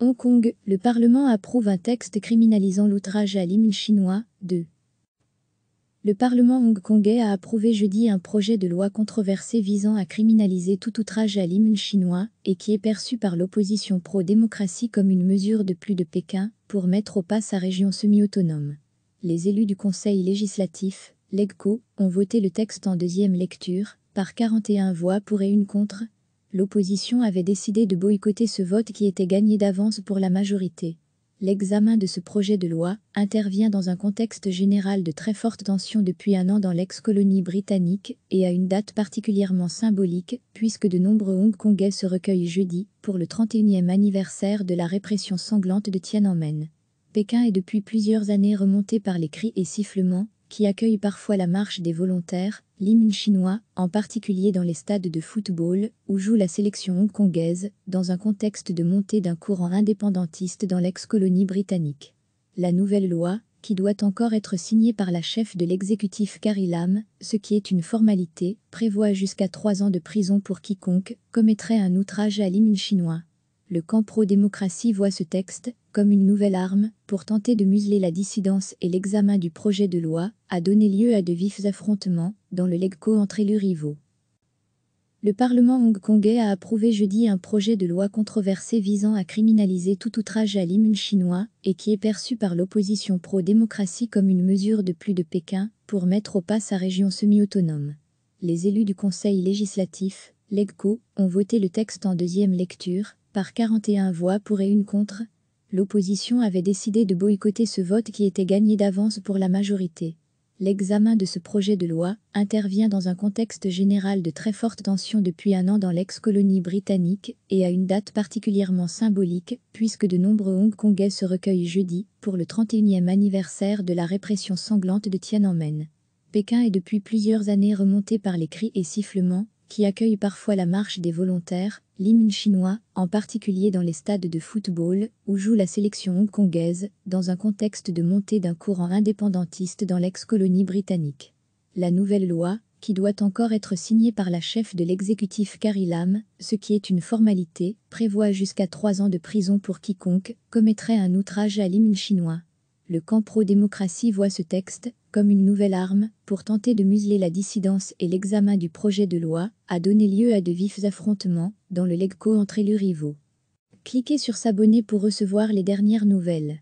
Hong Kong, le Parlement approuve un texte criminalisant l'outrage à l'hymne chinois. 2. Le Parlement hongkongais a approuvé jeudi un projet de loi controversé visant à criminaliser tout outrage à l'hymne chinois et qui est perçu par l'opposition pro-démocratie comme une mesure de plus de Pékin pour mettre au pas sa région semi-autonome. Les élus du Conseil législatif, l'EGCO, ont voté le texte en deuxième lecture, par 41 voix pour et une contre, l'opposition avait décidé de boycotter ce vote qui était gagné d'avance pour la majorité. L'examen de ce projet de loi intervient dans un contexte général de très forte tension depuis un an dans l'ex-colonie britannique et à une date particulièrement symbolique puisque de nombreux Hongkongais se recueillent jeudi pour le 31e anniversaire de la répression sanglante de Tiananmen. Pékin est depuis plusieurs années remonté par les cris et sifflements qui accueille parfois la marche des volontaires, l'hymne chinois, en particulier dans les stades de football, où joue la sélection hongkongaise, dans un contexte de montée d'un courant indépendantiste dans l'ex-colonie britannique. La nouvelle loi, qui doit encore être signée par la chef de l'exécutif Carrie Lam, ce qui est une formalité, prévoit jusqu'à trois ans de prison pour quiconque commettrait un outrage à l'hymne chinois. Le camp pro-démocratie voit ce texte, comme une nouvelle arme, pour tenter de museler la dissidence et l'examen du projet de loi, a donné lieu à de vifs affrontements, dans le Legco entre élus rivaux. Le Parlement hongkongais a approuvé jeudi un projet de loi controversé visant à criminaliser tout outrage à l'hymne chinois et qui est perçu par l'opposition pro-démocratie comme une mesure de plus de Pékin pour mettre au pas sa région semi-autonome. Les élus du Conseil législatif, l'EGCO, ont voté le texte en deuxième lecture, par 41 voix pour et une contre, l'opposition avait décidé de boycotter ce vote qui était gagné d'avance pour la majorité. L'examen de ce projet de loi intervient dans un contexte général de très forte tension depuis un an dans l'ex-colonie britannique et à une date particulièrement symbolique puisque de nombreux Hongkongais se recueillent jeudi pour le 31e anniversaire de la répression sanglante de Tiananmen. Pékin est depuis plusieurs années remonté par les cris et sifflements qui accueille parfois la marche des volontaires, l'hymne chinois, en particulier dans les stades de football, où joue la sélection hongkongaise, dans un contexte de montée d'un courant indépendantiste dans l'ex-colonie britannique. La nouvelle loi, qui doit encore être signée par la chef de l'exécutif Carrie Lam, ce qui est une formalité, prévoit jusqu'à trois ans de prison pour quiconque commettrait un outrage à l'hymne chinois. Le camp pro-démocratie voit ce texte comme une nouvelle arme pour tenter de museler la dissidence et l'examen du projet de loi a donné lieu à de vifs affrontements dans le LegCo entre élus rivaux. Cliquez sur s'abonner pour recevoir les dernières nouvelles.